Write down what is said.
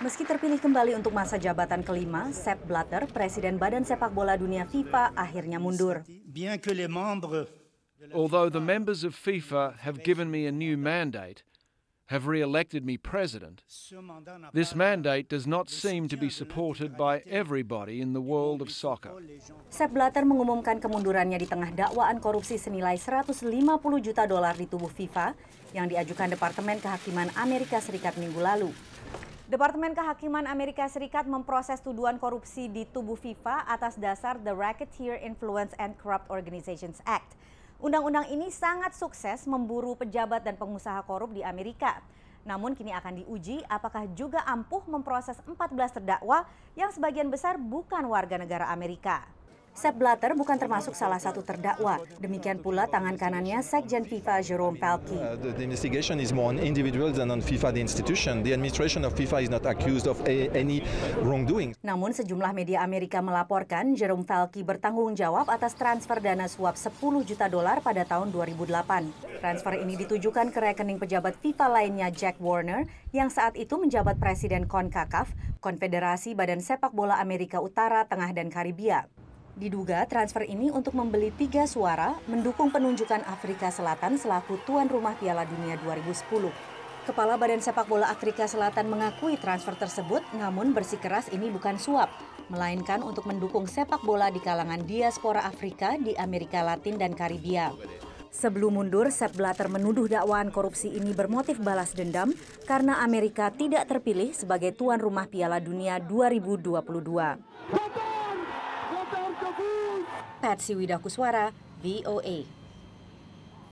Meski terpilih kembali untuk masa jabatan kelima, Sepp Blatter, Presiden Badan Sepak Bola Dunia FIFA, akhirnya mundur. Although the members of FIFA have given me a new mandate, have re-elected me president, this mandate does not seem to be supported by everybody in the world of soccer. Sepp Blatter mengumumkan kemundurannya di tengah dakwaan korupsi senilai 150 juta dolar di tubuh FIFA yang diajukan Departemen Kehakiman Amerika Serikat minggu lalu. Departemen Kehakiman Amerika Serikat memproses tuduhan korupsi di tubuh FIFA atas dasar The Racketeer Influence and Corrupt Organizations Act. Undang-undang ini sangat sukses memburu pejabat dan pengusaha korup di Amerika. Namun kini akan diuji apakah juga ampuh memproses 14 terdakwa yang sebagian besar bukan warga negara Amerika. Sepp Blatter bukan termasuk salah satu terdakwa. Demikian pula tangan kanannya Sekjen FIFA Jerome Palki. Uh, the, the investigation is more on individuals than on FIFA the institution. The administration of FIFA is not accused of a, any wrongdoing. Namun sejumlah media Amerika melaporkan Jerome Palki bertanggung jawab atas transfer dana suap 10 juta dolar pada tahun 2008. Transfer ini ditujukan ke rekening pejabat FIFA lainnya Jack Warner yang saat itu menjabat presiden CONCACAF, Konfederasi Badan Sepak Bola Amerika Utara, Tengah dan Karibia. Diduga transfer ini untuk membeli tiga suara mendukung penunjukan Afrika Selatan selaku tuan rumah Piala Dunia 2010. Kepala Badan Sepak Bola Afrika Selatan mengakui transfer tersebut, namun bersikeras ini bukan suap, melainkan untuk mendukung sepak bola di kalangan diaspora Afrika di Amerika Latin dan Karibia. Sebelum mundur, Sepp Blatter menuduh dakwaan korupsi ini bermotif balas dendam karena Amerika tidak terpilih sebagai tuan rumah Piala Dunia 2022. Patsy Widakuswara, VOA.